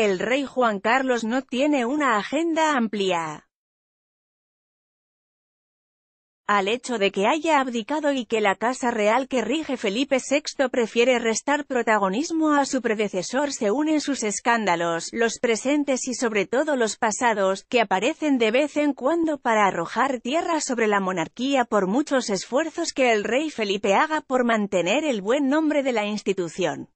El rey Juan Carlos no tiene una agenda amplia. Al hecho de que haya abdicado y que la casa real que rige Felipe VI prefiere restar protagonismo a su predecesor se unen sus escándalos, los presentes y sobre todo los pasados, que aparecen de vez en cuando para arrojar tierra sobre la monarquía por muchos esfuerzos que el rey Felipe haga por mantener el buen nombre de la institución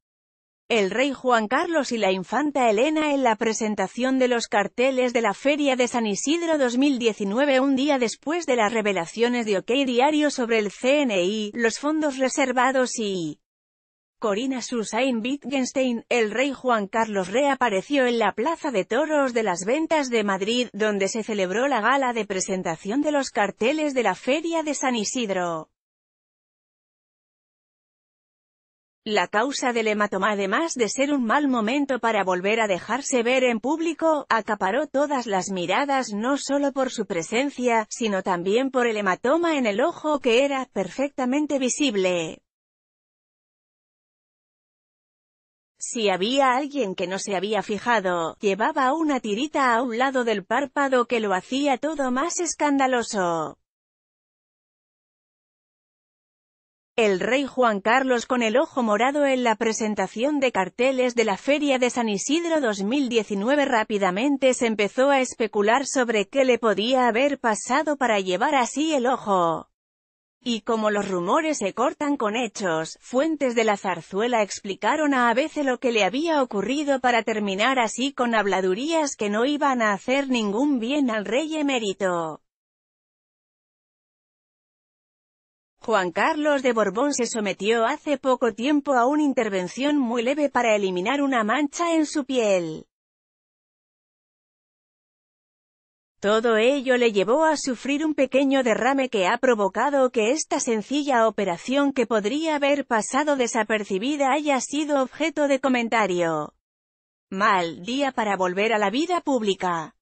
el rey Juan Carlos y la infanta Elena en la presentación de los carteles de la Feria de San Isidro 2019 un día después de las revelaciones de OK Diario sobre el CNI, los fondos reservados y... Corina Susain Wittgenstein, el rey Juan Carlos reapareció en la Plaza de Toros de las Ventas de Madrid, donde se celebró la gala de presentación de los carteles de la Feria de San Isidro. La causa del hematoma además de ser un mal momento para volver a dejarse ver en público, acaparó todas las miradas no solo por su presencia, sino también por el hematoma en el ojo que era perfectamente visible. Si había alguien que no se había fijado, llevaba una tirita a un lado del párpado que lo hacía todo más escandaloso. El rey Juan Carlos con el ojo morado en la presentación de carteles de la Feria de San Isidro 2019 rápidamente se empezó a especular sobre qué le podía haber pasado para llevar así el ojo. Y como los rumores se cortan con hechos, fuentes de la zarzuela explicaron a veces lo que le había ocurrido para terminar así con habladurías que no iban a hacer ningún bien al rey emérito. Juan Carlos de Borbón se sometió hace poco tiempo a una intervención muy leve para eliminar una mancha en su piel. Todo ello le llevó a sufrir un pequeño derrame que ha provocado que esta sencilla operación que podría haber pasado desapercibida haya sido objeto de comentario. Mal día para volver a la vida pública.